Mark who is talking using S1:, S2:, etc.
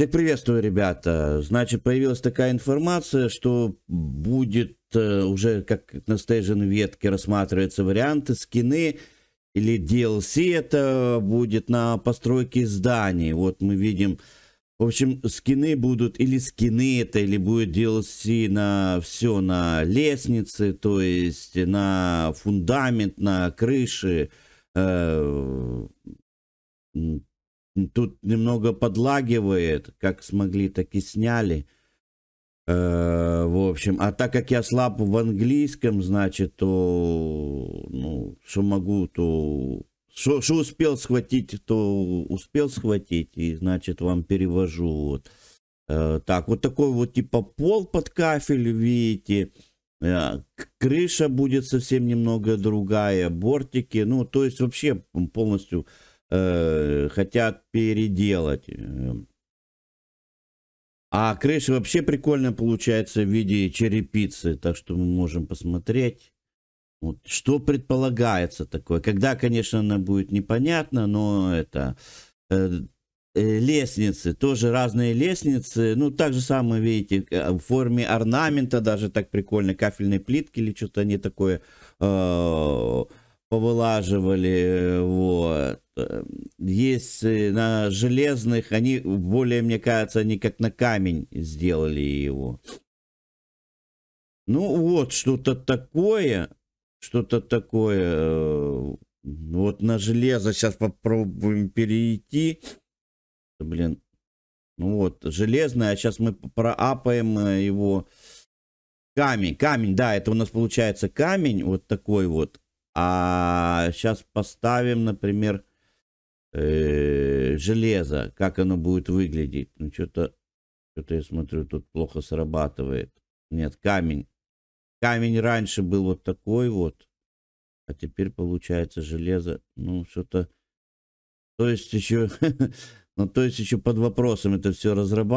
S1: Всех приветствую, ребята. Значит, появилась такая информация, что будет э, уже как на стейжен ветке рассматриваются варианты, скины или DLC это будет на постройке зданий. Вот мы видим, в общем, скины будут или скины это, или будет DLC на все, на лестнице, то есть на фундамент, на крыше. э, Тут немного подлагивает, как смогли, так и сняли. Э, в общем, а так как я слаб в английском, значит, то, ну, что могу, то, что успел схватить, то успел схватить, и, значит, вам перевожу, вот. Э, так, вот такой вот, типа, пол под кафель, видите, э, крыша будет совсем немного другая, бортики, ну, то есть вообще полностью Э, хотят переделать. А крыша вообще прикольно получается в виде черепицы, так что мы можем посмотреть. Вот. Что предполагается такое? Когда, конечно, она будет непонятно, но это э, э, лестницы, тоже разные лестницы. Ну, так же самое, видите, э, в форме орнамента даже так прикольно, кафельной плитки или что-то не такое. Э, повылаживали, вот. Есть э, на железных, они более, мне кажется, они как на камень сделали его. Ну вот, что-то такое, что-то такое. Э, вот на железо сейчас попробуем перейти. Блин, ну вот, железное, а сейчас мы проапаем э, его. Камень, камень, да, это у нас получается камень, вот такой вот а сейчас поставим, например, э, железо, как оно будет выглядеть. Ну, что-то, что-то я смотрю, тут плохо срабатывает. Нет, камень. Камень раньше был вот такой вот, а теперь получается железо. Ну, что-то... То есть еще... ну, то есть еще под вопросом это все разрабатывается.